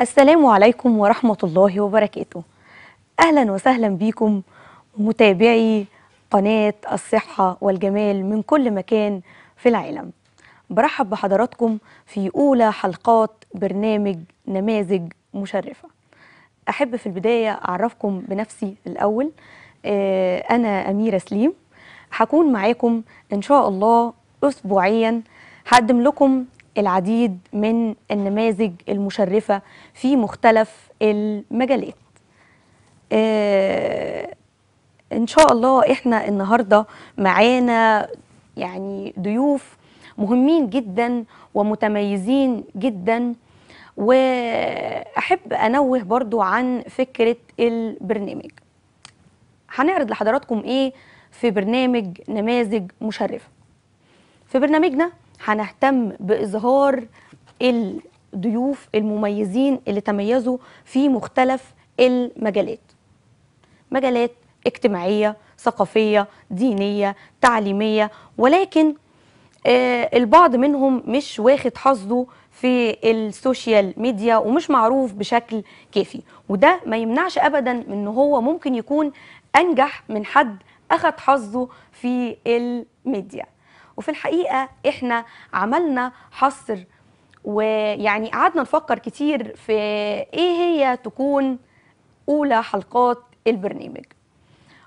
السلام عليكم ورحمة الله وبركاته أهلا وسهلا بكم متابعي قناة الصحة والجمال من كل مكان في العالم برحب بحضراتكم في أولى حلقات برنامج نماذج مشرفة أحب في البداية أعرفكم بنفسي الأول آه، أنا أميرة سليم هكون معاكم إن شاء الله أسبوعياً هقدم لكم العديد من النماذج المشرفة في مختلف المجالات آه، إن شاء الله إحنا النهاردة معانا يعني ضيوف مهمين جدا ومتميزين جدا وأحب أنوه برضو عن فكرة البرنامج هنعرض لحضراتكم إيه في برنامج نماذج مشرفة في برنامجنا هنهتم بإظهار الضيوف المميزين اللي تميزوا في مختلف المجالات مجالات اجتماعية ثقافية دينية تعليمية ولكن آه، البعض منهم مش واخد حظه في السوشيال ميديا ومش معروف بشكل كافي وده ما يمنعش ابدا من أنه هو ممكن يكون انجح من حد اخد حظه في الميديا وفي الحقيقه احنا عملنا حصر ويعني قعدنا نفكر كتير في ايه هي تكون اولى حلقات البرنامج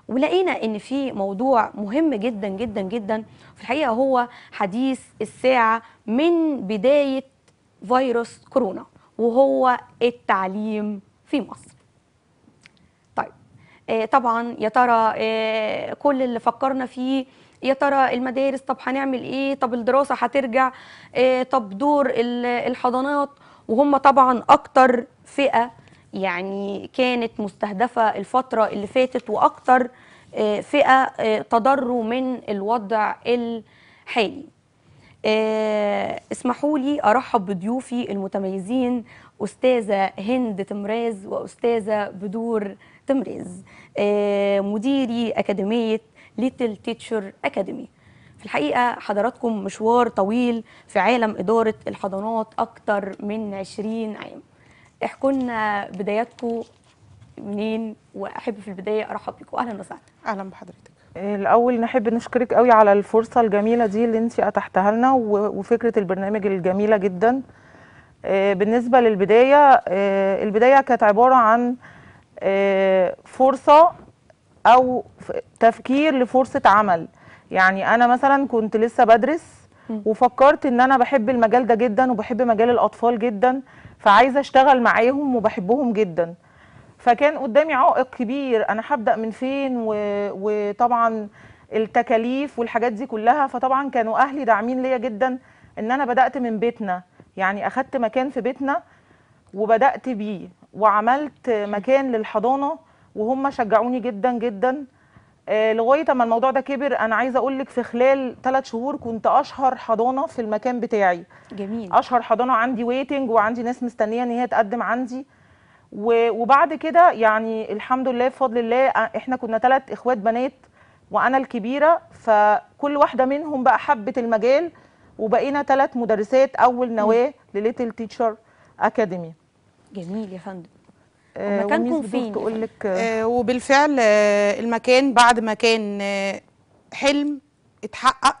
ولقينا ان في موضوع مهم جدا جدا جدا في الحقيقه هو حديث الساعه من بدايه فيروس كورونا وهو التعليم في مصر طيب آه، طبعا يا ترى آه، كل اللي فكرنا فيه يا ترى المدارس طب هنعمل ايه طب الدراسه هترجع إيه طب دور الحضانات وهم طبعا اكتر فئه يعني كانت مستهدفه الفتره اللي فاتت واكتر آه، فئه آه، تضروا من الوضع الحالي آه، اسمحوا لي ارحب بضيوفي المتميزين استاذه هند تمراز واستاذه بدور تمراز مديري اكاديميه ليتل تيتشر اكاديمي في الحقيقه حضراتكم مشوار طويل في عالم اداره الحضانات اكتر من 20 عام احكوا لنا بداياتكم منين واحب في البدايه ارحب بيكم اهلا وسهلا اهلا بحضرتك الاول نحب نشكرك قوي على الفرصه الجميله دي اللي انت اتحتها لنا وفكره البرنامج الجميله جدا آه، بالنسبه للبدايه آه، البدايه كانت عباره عن آه، فرصه او تفكير لفرصه عمل يعني انا مثلا كنت لسه بدرس وفكرت ان انا بحب المجال ده جدا وبحب مجال الاطفال جدا فعايزه اشتغل معاهم وبحبهم جدا فكان قدامي عائق كبير انا هبدا من فين و... وطبعا التكاليف والحاجات دي كلها فطبعا كانوا اهلي داعمين ليا جدا ان انا بدات من بيتنا يعني اخدت مكان في بيتنا وبدات بيه وعملت مكان للحضانه وهم شجعوني جدا جدا آه، لغايه اما الموضوع ده كبر انا عايزه اقول لك في خلال ثلاث شهور كنت اشهر حضانه في المكان بتاعي جميل اشهر حضانه عندي ويتنج وعندي ناس مستنيه ان هي تقدم عندي وبعد كده يعني الحمد لله بفضل الله احنا كنا ثلاث اخوات بنات وانا الكبيره فكل واحده منهم بقى حبت المجال وبقينا ثلاث مدرسات اول نواه لليتل تيتشر اكاديمي جميل يا فندم آه، مكانكم فين تقول لك آه، آه، وبالفعل المكان بعد ما كان حلم اتحقق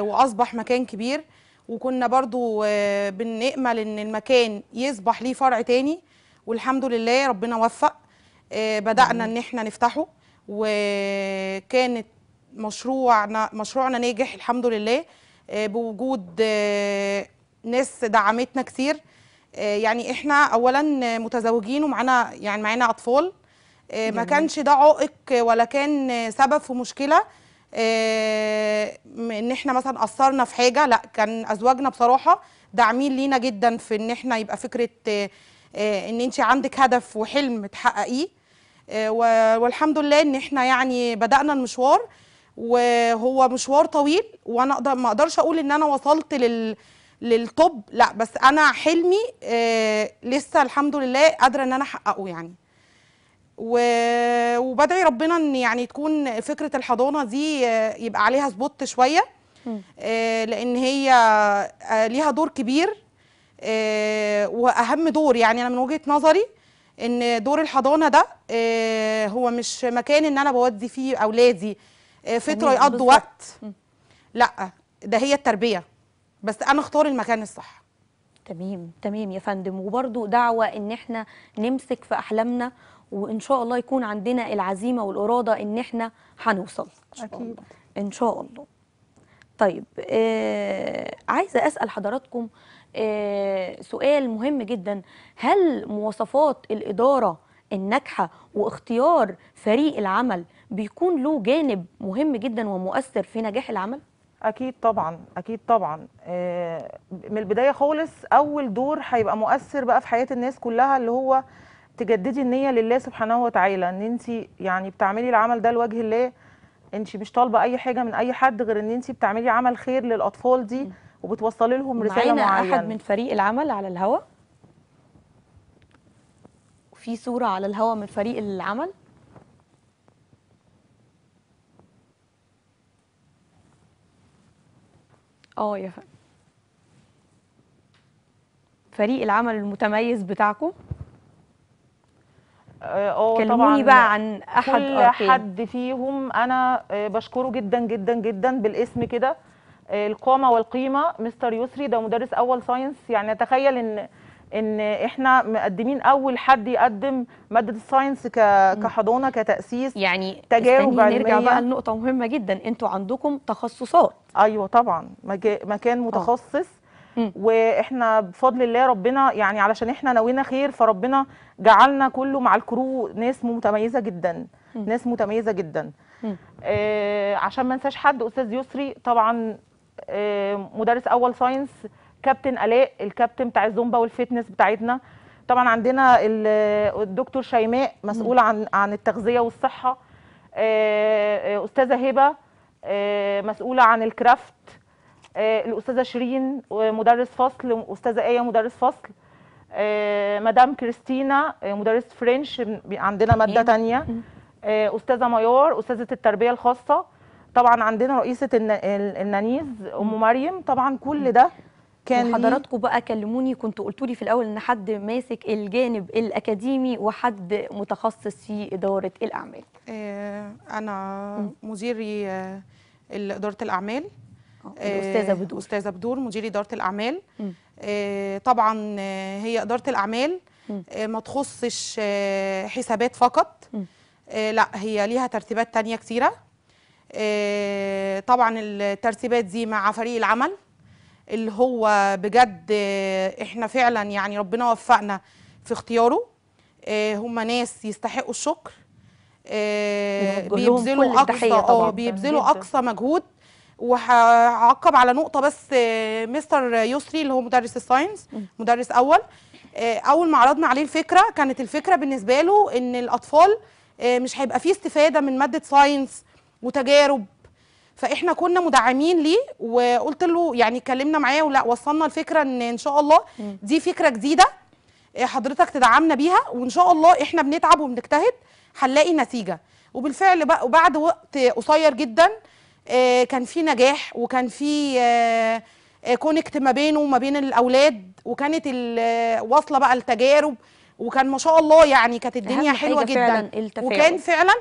واصبح مكان كبير وكنا برضو بنأمل ان المكان يصبح ليه فرع تاني والحمد لله ربنا وفق بدأنا ان احنا نفتحه وكانت مشروعنا مشروعنا ناجح الحمد لله بوجود ناس دعمتنا كتير آه، يعني احنا اولا متزوجين ومعانا يعني معانا اطفال آه، ما كانش ده عائق ولا كان سبب في مشكله آه، ان احنا مثلا قصرنا في حاجه لا كان ازواجنا بصراحه داعمين لينا جدا في ان احنا يبقى فكره ان انت عندك هدف وحلم تحققيه والحمد لله ان احنا يعني بدانا المشوار وهو مشوار طويل وانا ما اقدرش اقول ان انا وصلت لل للطب لا بس انا حلمي آه، لسه الحمد لله قادره ان انا احققه يعني و... وبدعي ربنا ان يعني تكون فكره الحضانه دي آه، يبقى عليها سبوت شويه آه، لان هي ليها دور كبير واهم دور يعني انا من وجهه نظري ان دور الحضانه ده هو مش مكان ان انا بودي فيه اولادي فتره يقضوا وقت لا ده هي التربيه بس انا اختار المكان الصح تمام تمام يا فندم وبرضو دعوة ان احنا نمسك في احلامنا وان شاء الله يكون عندنا العزيمة والاراده ان احنا هنوصل اكيد ان شاء الله طيب آه عايزه اسال حضراتكم آه سؤال مهم جدا هل مواصفات الاداره الناجحه واختيار فريق العمل بيكون له جانب مهم جدا ومؤثر في نجاح العمل اكيد طبعا اكيد طبعا آه، من البدايه خالص اول دور هيبقى مؤثر بقى في حياه الناس كلها اللي هو تجددي النيه لله سبحانه وتعالى ان انت يعني بتعملي العمل ده لوجه الله انت مش طالبه اي حاجه من اي حد غير ان انت بتعملي عمل خير للاطفال دي وبتوصلي لهم رساله معينه معانا احد من فريق العمل على الهوا في صوره على الهوا من فريق العمل اه يا فندم فريق العمل المتميز بتاعكم اه, آه، طبعا بقى عن احد كل أركين. حد فيهم انا آه، بشكره جدا جدا جدا بالاسم كده آه، القامه والقيمه مستر يسري ده مدرس اول ساينس يعني اتخيل ان ان احنا مقدمين اول حد يقدم ماده الساينس كحضانه كتاسيس يعني تجارب نرجع بقى لنقطه مهمه جدا انتوا عندكم تخصصات ايوه طبعا مكان آه. متخصص أوه. واحنا بفضل الله ربنا يعني علشان احنا نوينا خير فربنا جعلنا كله مع الكرو ناس متميزه جدا ناس متميزه جدا آه عشان ما انساش حد استاذ يسري طبعا آه مدرس اول ساينس كابتن الاء الكابتن بتاع الزومبا والفتنس بتاعتنا طبعا عندنا الدكتور شيماء مسؤوله عن عن التغذيه والصحه آه، آه، استاذه هبه آه، مسؤوله عن الكرافت الاستاذه شيرين مدرس فصل استاذه ايه مدرس فصل مدام كريستينا مدرس فرنش عندنا ماده ثانيه استاذه ميار استاذه التربيه الخاصه طبعا عندنا رئيسه النانيز ام مريم طبعا كل ده كان حضراتكم بقى كلموني كنتوا قلتوا لي في الاول ان حد ماسك الجانب الاكاديمي وحد متخصص في اداره الاعمال آه انا مديري آه اداره الاعمال آه، الاستاذه آه، بدور استاذه بدور مدير اداره الاعمال آه طبعا آه، هي اداره الاعمال ما تخصش حسابات فقط لا هي ليها ترتيبات تانية كتيره طبعا الترتيبات دي مع فريق العمل اللي هو بجد آه، احنا فعلا يعني ربنا وفقنا في اختياره آه، هم ناس يستحقوا الشكر آه، بيبذلوا اقصى بيبذلوا اقصى مجهود وهعقب على نقطه بس مستر يسري اللي هو مدرس الساينس مدرس اول اول ما عرضنا عليه الفكره كانت الفكره بالنسبه له ان الاطفال مش هيبقى فيه استفاده من ماده ساينس وتجارب فاحنا كنا مدعمين ليه وقلت له يعني اتكلمنا معاه ولا وصلنا الفكره ان ان شاء الله دي فكره جديده آه، حضرتك تدعمنا بيها وان شاء الله احنا بنتعب وبنجتهد هنلاقي نتيجه وبالفعل بقى وبعد وقت قصير جدا آه، كان في نجاح وكان في كونكت آه، ما بينه وما بين الاولاد وكانت واصله بقى التجارب وكان ما شاء الله يعني كانت الدنيا حلوه جدا فعلاً التفاعل. وكان فعلا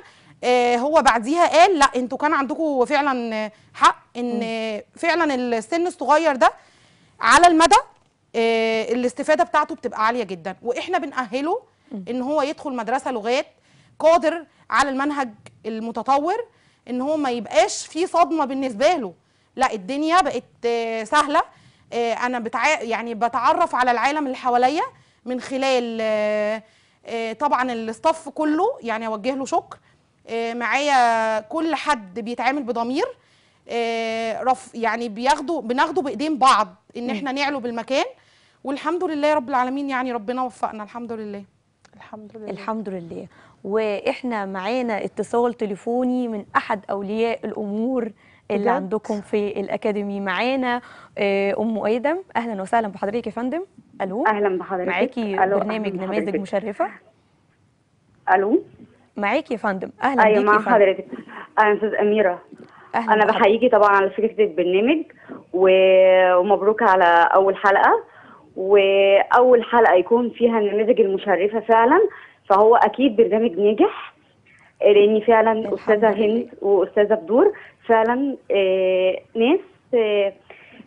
آه، هو بعديها قال لا انتوا كان عندكم فعلا حق ان فعلا السن الصغير ده على المدى آه، الاستفاده بتاعته بتبقى عاليه جدا واحنا بنأهله ان هو يدخل مدرسه لغات قادر على المنهج المتطور ان هو ما يبقاش في صدمه بالنسبه له لا الدنيا بقت آه، سهله انا بتع... يعني بتعرف على العالم اللي حواليا من خلال طبعا الاستاف كله يعني اوجه له شكر آه، معايا كل حد بيتعامل بضمير آه، رف يعني بياخدوا بناخده بايدين بعض ان احنا نعلو بالمكان والحمد لله رب العالمين يعني ربنا وفقنا الحمد لله الحمد لله الحمد لله واحنا معانا اتصال تليفوني من احد اولياء الامور اللي عندكم في الاكاديمي معانا آه، ام ادم اهلا وسهلا بحضرتك يا فندم الو اهلا بحضرتك معاكي برنامج نماذج مشرفه الو معاكي يا فندم اهلا أيوة، بيكي أيوة مع حضرتك انا استاذ اميره أهلا انا بحييكي طبعا على فكره البرنامج ومبروك على اول حلقه واول حلقه يكون فيها النماذج المشرفه فعلا فهو اكيد برنامج ناجح لان فعلا استاذه هند واستاذه بدور فعلا آه، ناس آه،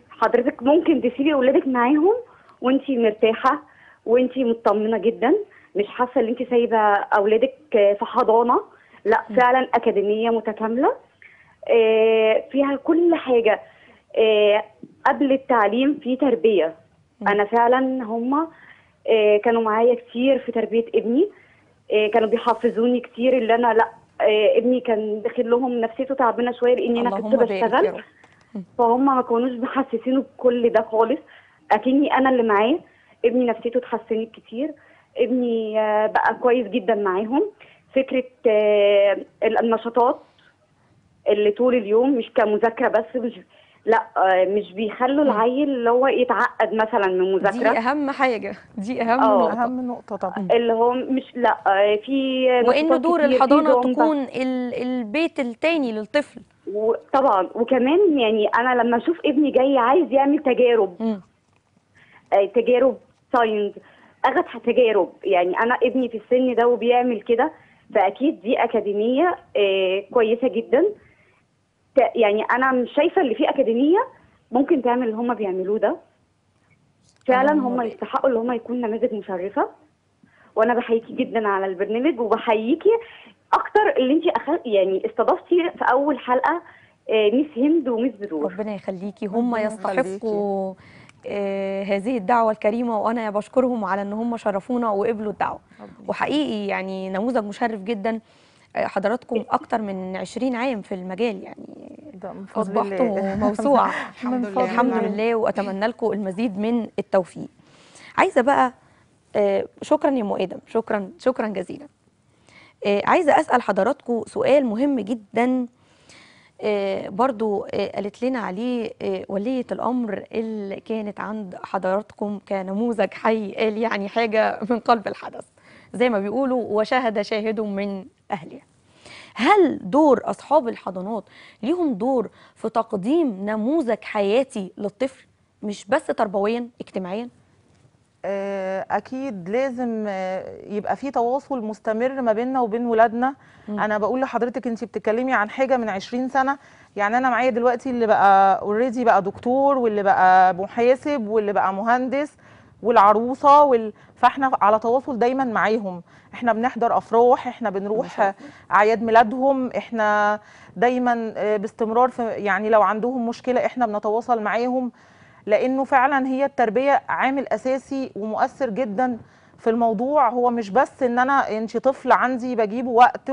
حضرتك ممكن تسيبي اولادك معاهم وانتي مرتاحه وانتي مطمنه جدا مش حاسه ان انت سايبه اولادك في حضانه لا فعلا اكاديميه متكامله آه، فيها كل حاجه آه، قبل التعليم في تربيه انا فعلا هم آه، كانوا معايا كتير في تربيه ابني كانوا بيحفزوني كتير اللي انا لا ابني كان داخل لهم نفسيته تعبانه شويه لان انا كنت بشتغل فهم ما كانوش محسسينه بكل ده خالص اكني انا اللي معاه ابني نفسيته اتحسنت كتير ابني آه، بقى كويس جدا معاهم فكره آه، النشاطات اللي طول اليوم مش كمذاكره بس مش لا آه، مش بيخلوا العيل اللي هو يتعقد مثلا من المذاكره دي اهم حاجه دي اهم نقطه اهم نقطه طبعا اللي هو مش لا في وان دور الحضانه تكون البيت الثاني للطفل طبعا وكمان يعني انا لما اشوف ابني جاي عايز يعمل تجارب م. تجارب ساينز اخذ تجارب يعني انا ابني في السن ده وبيعمل كده فاكيد دي اكاديميه آه، كويسه جدا يعني انا مش شايفه اللي في اكاديميه ممكن تعمل اللي هم بيعملوه ده فعلا هم يستحقوا اللي هم يكون نماذج مشرفه وانا بحييكي جدا على البرنامج وبحييكي اكتر اللي انت يعني استضفتي في اول حلقه آه، ميس هند وميس بدور ربنا يخليكي هم يستحقوا آه، هذه الدعوه الكريمه وانا بشكرهم على ان هم شرفونا وقبلوا الدعوه وحقيقي يعني نموذج مشرف جدا آه، حضراتكم اكتر من 20 عام في المجال يعني اصبحتوا موسوعه الحمد لله الحمد لله واتمنى لكم المزيد من التوفيق عايزه بقى آه، شكرا يا مؤيدم ادم شكرا شكرا جزيلا عايزه اسال حضراتكم سؤال مهم جدا آه، برضو آه، قالت لنا عليه آه، ولية الأمر اللي كانت عند حضراتكم كنموذج حي قال يعني حاجة من قلب الحدث زي ما بيقولوا وشهد شاهد من أهلها هل دور أصحاب الحضانات ليهم دور في تقديم نموذج حياتي للطفل مش بس تربويا اجتماعيا آه، اكيد لازم آه، يبقى في تواصل مستمر ما بيننا وبين ولادنا انا بقول لحضرتك انت بتتكلمي عن حاجه من 20 سنه يعني انا معايا دلوقتي اللي بقى اوريدي بقى دكتور واللي بقى محاسب واللي بقى مهندس والعروسه وال... فاحنا على تواصل دايما معاهم احنا بنحضر افراح احنا بنروح اعياد ميلادهم احنا دايما آه، باستمرار في يعني لو عندهم مشكله احنا بنتواصل معاهم لانه فعلا هي التربيه عامل اساسي ومؤثر جدا في الموضوع هو مش بس ان انا انت طفل عندي بجيبه وقت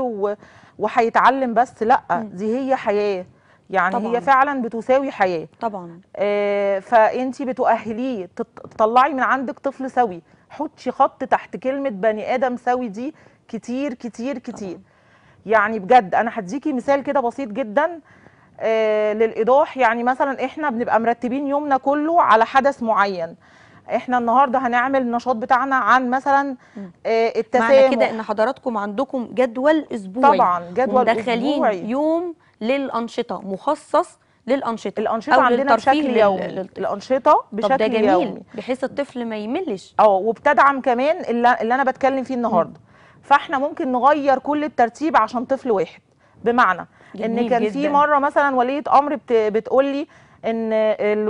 وهيتعلم بس لا دي هي حياه يعني طبعًا. هي فعلا بتساوي حياه طبعا آه فانت بتؤهليه تطلعي من عندك طفل سوي حطي خط تحت كلمه بني ادم سوي دي كتير كتير كتير طبعًا. يعني بجد انا هديكي مثال كده بسيط جدا آه، للايضاح يعني مثلا احنا بنبقى مرتبين يومنا كله على حدث معين احنا النهارده هنعمل النشاط بتاعنا عن مثلا التسامح آه، معنى كده ان حضراتكم عندكم جدول اسبوعي طبعا جدول اسبوعي يوم للانشطه مخصص للانشطه الانشطه أو عندنا بشكل يومي الانشطه بشكل طب ده جميل يومي بحيث الطفل ما يملش اه وبتدعم كمان اللي, اللي انا بتكلم فيه النهارده فاحنا ممكن نغير كل الترتيب عشان طفل واحد بمعنى جميل ان كان في مره مثلا وليه امر بتقول لي ان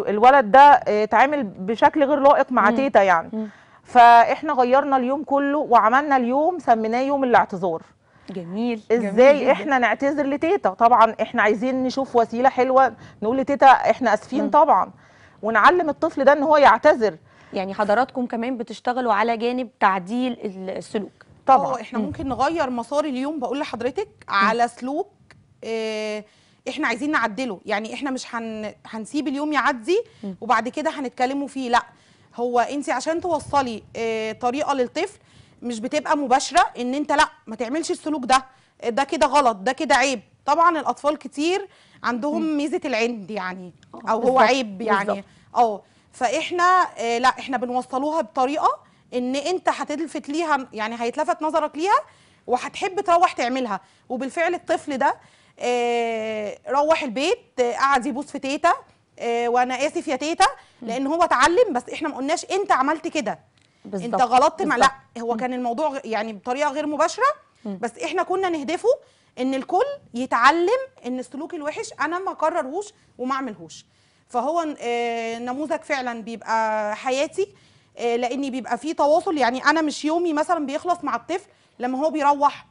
الولد ده اتعامل بشكل غير لائق مع مم. تيتا يعني مم. فاحنا غيرنا اليوم كله وعملنا اليوم سميناه يوم الاعتذار جميل ازاي جميل احنا نعتذر لتيتا طبعا احنا عايزين نشوف وسيله حلوه نقول لتيتا احنا اسفين مم. طبعا ونعلم الطفل ده ان هو يعتذر يعني حضراتكم كمان بتشتغلوا على جانب تعديل السلوك طبعا احنا مم. ممكن نغير مسار اليوم بقول لحضرتك على سلوك آه، احنا عايزين نعدله يعني احنا مش هن... هنسيب اليوم يعدي وبعد كده هنتكلموا فيه لا هو انت عشان توصلي آه، طريقه للطفل مش بتبقى مباشره ان انت لا ما تعملش السلوك ده ده كده غلط ده كده عيب طبعا الاطفال كتير عندهم ميزه العند يعني آه، او هو عيب يعني اه فاحنا لا احنا بنوصلوها بطريقه ان انت هتلفت ليها يعني هيتلفت نظرك ليها وهتحب تروح تعملها وبالفعل الطفل ده آه، روح البيت آه، قعد يبوس في تيتا آه، وانا اسف يا تيتا لان هو اتعلم بس احنا ما قلناش انت عملت كده انت غلطت مع لا هو كان الموضوع يعني بطريقه غير مباشره بس احنا كنا نهدفه ان الكل يتعلم ان السلوك الوحش انا ما اكررهوش وما اعملهوش فهو نموذج فعلا بيبقى حياتي لان بيبقى فيه تواصل يعني انا مش يومي مثلا بيخلص مع الطفل لما هو بيروح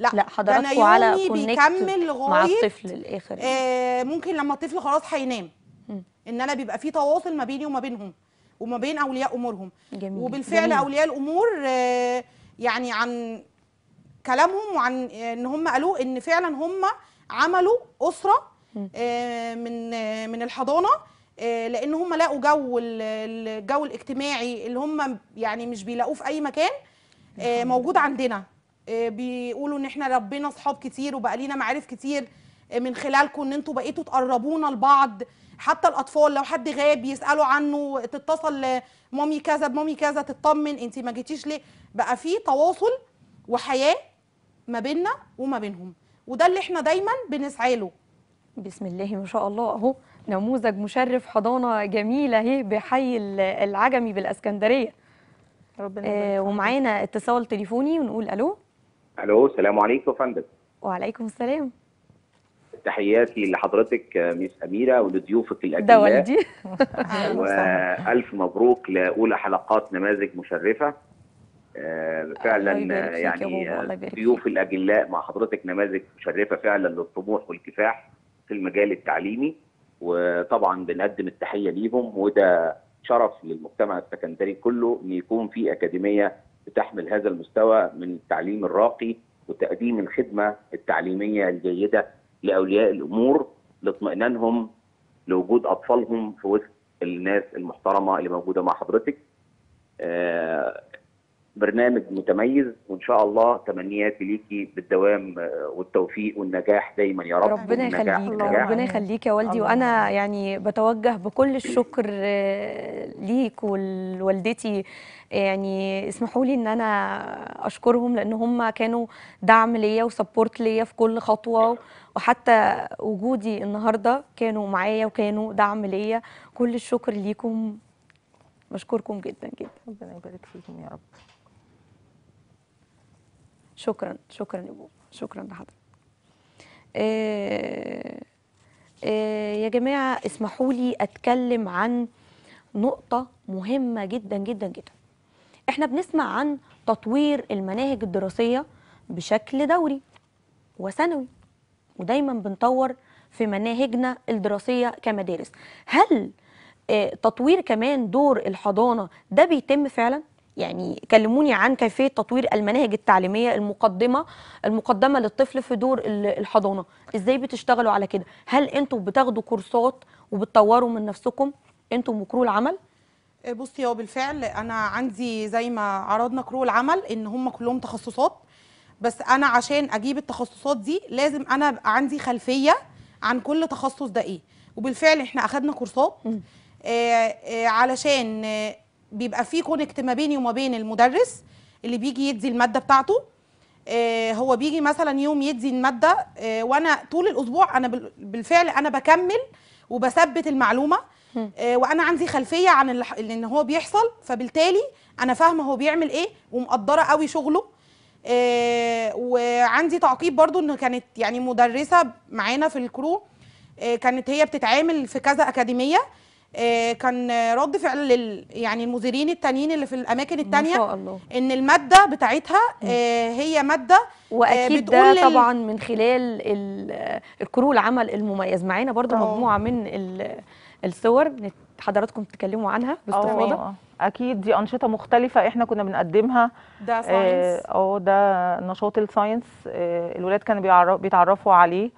لا, لا حضراتكم على بيكمل مع الطفل للاخر آه ممكن لما الطفل خلاص هينام ان انا بيبقى في تواصل ما بيني وما بينهم وما بين اولياء امورهم جميل. وبالفعل جميل. اولياء الامور آه يعني عن كلامهم وعن آه، ان هم قالوا ان فعلا هم عملوا اسره آه من آه من الحضانه آه، لان هم لقوا جو الجو الاجتماعي اللي هم يعني مش بيلاقوه في اي مكان آه، موجود عندنا آه، بيقولوا ان احنا ربنا اصحاب كتير وبقى لينا معارف كتير آه، من خلالكم ان انتوا بقيتوا تقربونا لبعض حتى الاطفال لو حد غاب يسالوا عنه تتصل لمامي كذا بمامي كذا تطمن انت ما جيتيش ليه بقى في تواصل وحياه ما بيننا وما بينهم وده اللي احنا دايما بنسعى له بسم الله ما شاء الله اهو نموذج مشرف حضانه جميله اهي بحي العجمي بالاسكندريه ربنا آه ومعانا اتصال تليفوني ونقول الو الو السلام عليكم يا فندم وعليكم السلام تحياتي لحضرتك ميس اميره ولضيوفك الاجلاء ده والدي والف مبروك لاولى حلقات نماذج مشرفه آه، فعلا يعني ضيوف الاجلاء مع حضرتك نماذج مشرفه فعلا للطموح والكفاح في المجال التعليمي وطبعا بنقدم التحيه ليهم وده شرف للمجتمع السكندري كله ان يكون في اكاديميه بتحمل هذا المستوى من التعليم الراقي وتقديم الخدمه التعليميه الجيده لاولياء الامور لاطمئنانهم لوجود اطفالهم في وسط الناس المحترمه اللي موجوده مع حضرتك. آه، برنامج متميز وان شاء الله تمنياتي ليكي بالدوام آه، والتوفيق والنجاح دايما يا رب ربنا يخليك ربنا يخليك يا والدي وانا يعني بتوجه بكل الشكر آه، ليك ولوالدتي يعني اسمحوا لي ان انا اشكرهم لان هم كانوا دعم ليا وسبورت ليا في كل خطوه وحتى وجودي النهارده كانوا معايا وكانوا دعم ليا كل الشكر ليكم بشكركم جدا جدا ربنا يبارك فيكم يا رب شكرا شكرا يا بابا شكرا لحضرتك آه، آه، يا جماعه اسمحوا لي اتكلم عن نقطه مهمه جدا جدا جدا احنا بنسمع عن تطوير المناهج الدراسيه بشكل دوري وسنوي ودايما بنطور في مناهجنا الدراسيه كمدارس هل آه، تطوير كمان دور الحضانه ده بيتم فعلا يعني كلموني عن كيفيه تطوير المناهج التعليميه المقدمه المقدمه للطفل في دور الحضانه ازاي بتشتغلوا على كده هل انتوا بتاخدوا كورسات وبتطوروا من نفسكم انتوا وكرو العمل آه، بصي هو بالفعل انا عندي زي ما عرضنا كرو العمل ان هم كلهم تخصصات بس انا عشان اجيب التخصصات دي لازم انا عندي خلفيه عن كل تخصص ده ايه وبالفعل احنا اخدنا كورسات آه، آه، علشان بيبقى في كونكت ما بيني وما بين المدرس اللي بيجي يدي الماده بتاعته آه، هو بيجي مثلا يوم يدي الماده آه، وانا طول الاسبوع انا بالفعل انا بكمل وبثبت المعلومه آه، وانا عندي خلفيه عن اللي ان هو بيحصل فبالتالي انا فاهمه هو بيعمل ايه ومقدره قوي شغله وعندي تعقيب برضو ان كانت يعني مدرسه معانا في الكرو كانت هي بتتعامل في كذا اكاديميه آه، كان رد فعل لل يعني المديرين التانيين اللي في الاماكن التانيه ما شاء الله. ان الماده بتاعتها آه، هي ماده آه، واكيد ده طبعا من خلال الكرو العمل المميز معانا برضو أوه. مجموعه من الصور حضراتكم تتكلموا عنها باستفاضه اكيد دي انشطه مختلفه احنا كنا بنقدمها ده ساينس اه ده نشاط الساينس الولاد كانوا بيتعرفوا عليه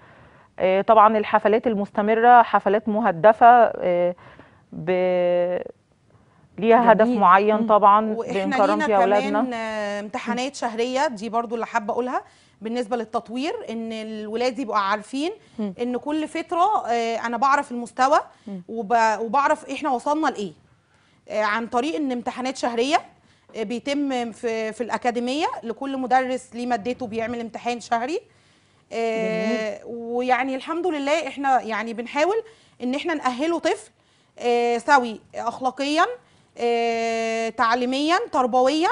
طبعا الحفلات المستمره حفلات مهدفه ب... ليها هدف معين طبعا واحنا لينا يا كمان آه، امتحانات شهريه دي برضو اللي حابه اقولها بالنسبه للتطوير ان الولاد يبقوا عارفين ان كل فتره آه، انا بعرف المستوى وبعرف احنا وصلنا لايه آه، عن طريق ان امتحانات شهريه بيتم في في الاكاديميه لكل مدرس ليه مادته بيعمل امتحان شهري ويعني الحمد لله احنا يعني بنحاول ان احنا ناهله طفل آه، سوي اخلاقيا آه، تعليميا تربويا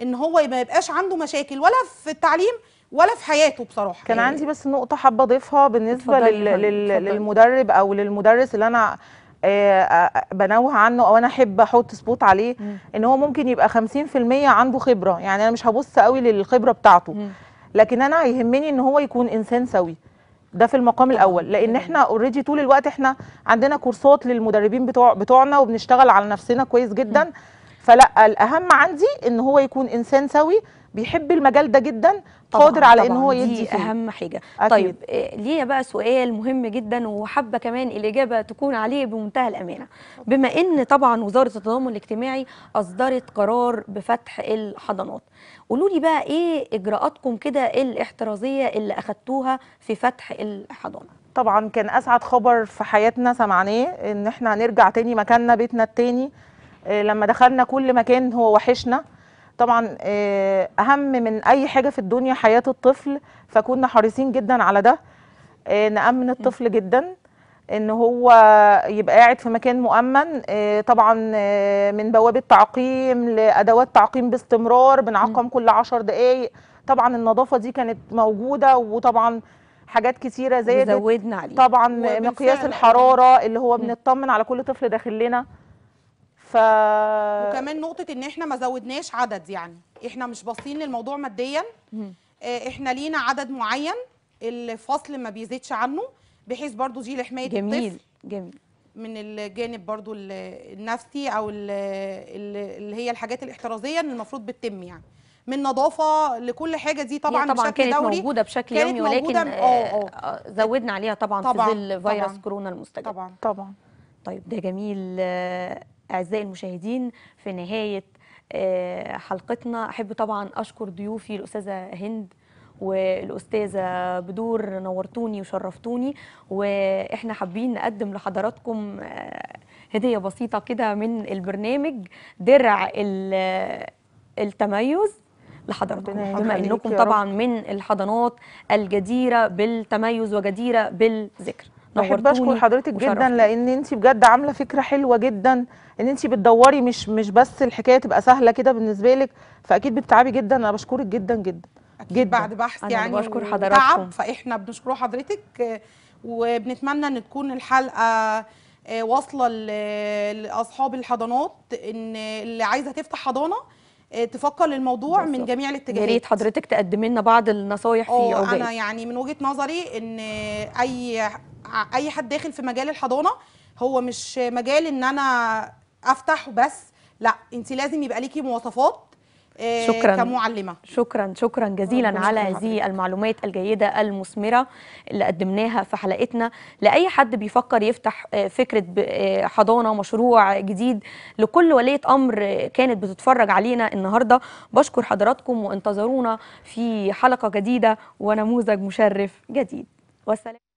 ان هو ما يبقاش عنده مشاكل ولا في التعليم ولا في حياته بصراحه كان يعني عندي بس نقطه حابه اضيفها بالنسبه لل... لل... للمدرب او للمدرس اللي انا بنوه عنه او انا احب احط سبوت عليه م. ان هو ممكن يبقى 50% عنده خبره يعني انا مش هبص قوي للخبره بتاعته م. لكن انا يهمني ان هو يكون انسان سوي ده في المقام الاول لان احنا اوريدي طول الوقت احنا عندنا كورسات للمدربين بتوع بتوعنا وبنشتغل على نفسنا كويس جدا فلا الاهم عندي ان هو يكون انسان سوي بيحب المجال ده جدا قادر على ان هو يدي فيه. اهم حاجه أكيد. طيب آه، ليا بقى سؤال مهم جدا وحابه كمان الاجابه تكون عليه بمنتهى الامانه بما ان طبعا وزاره التضامن الاجتماعي اصدرت قرار بفتح الحضانات قولوا لي بقى ايه اجراءاتكم كده الاحترازيه اللي اخذتوها في فتح الحضانه طبعا كان اسعد خبر في حياتنا سمعناه ان احنا هنرجع تاني مكاننا بيتنا التاني آه، لما دخلنا كل مكان هو وحشنا طبعا آه، اهم من اي حاجه في الدنيا حياه الطفل فكنا حريصين جدا على ده آه، نامن الطفل جدا ان هو يبقى قاعد في مكان مؤمن آه، طبعا من بوابه تعقيم لادوات تعقيم باستمرار بنعقم كل عشر دقائق طبعا النظافه دي كانت موجوده وطبعا حاجات كثيره زادت زودنا عليه طبعا مقياس الحراره اللي هو بنطمن على كل طفل داخل لنا ف وكمان نقطه ان احنا ما زودناش عدد يعني احنا مش باصين للموضوع ماديا آه، احنا لينا عدد معين الفصل ما بيزيدش عنه بحيث برضو دي لحمايه جميل الطفل جميل من الجانب برضو النفسي او اللي هي الحاجات الاحترازيه اللي المفروض بتتم يعني من نظافه لكل حاجه دي طبعا, طبعا بشكل كانت دوري موجوده بشكل كانت يومي ولكن موجودة آه آه, آه،, آه، زودنا عليها طبعا, طبعا في ظل فيروس كورونا المستجد طبعا طبعا طيب ده جميل أعزائي المشاهدين في نهاية آه، حلقتنا أحب طبعا أشكر ضيوفي الأستاذة هند والاستاذه بدور نورتوني وشرفتوني واحنا حابين نقدم لحضراتكم آه، هديه بسيطه كده من البرنامج درع التميز لحضراتكم بما انكم طبعا من الحضانات الجديره بالتميز وجديره بالذكر بحب اشكر حضرتك جدا لان انت بجد عامله فكره حلوه جدا ان انت بتدوري مش مش بس الحكايه تبقى سهله كده بالنسبه لك فاكيد بتتعبي جدا انا بشكرك جدا جدا أكيد جدا بعد بحث أنا يعني بشكر تعب فاحنا بنشكر حضرتك وبنتمنى ان تكون الحلقه آه، واصله لاصحاب الحضانات ان اللي عايزه تفتح حضانه آه، تفكر للموضوع بالزبط. من جميع الاتجاهات يا ريت حضرتك تقدمي لنا بعض النصايح فيه آه، انا يعني من وجهه نظري ان اي اي حد داخل في مجال الحضانه هو مش مجال ان انا افتح وبس لا انت لازم يبقى ليكي مواصفات آه، شكرا كمعلمه شكرا شكرا جزيلا على هذه المعلومات الجيده المثمره اللي قدمناها في حلقتنا لاي حد بيفكر يفتح آه، فكره آه، حضانه مشروع جديد لكل وليه امر كانت بتتفرج علينا النهارده بشكر حضراتكم وانتظرونا في حلقه جديده ونموذج مشرف جديد والسلام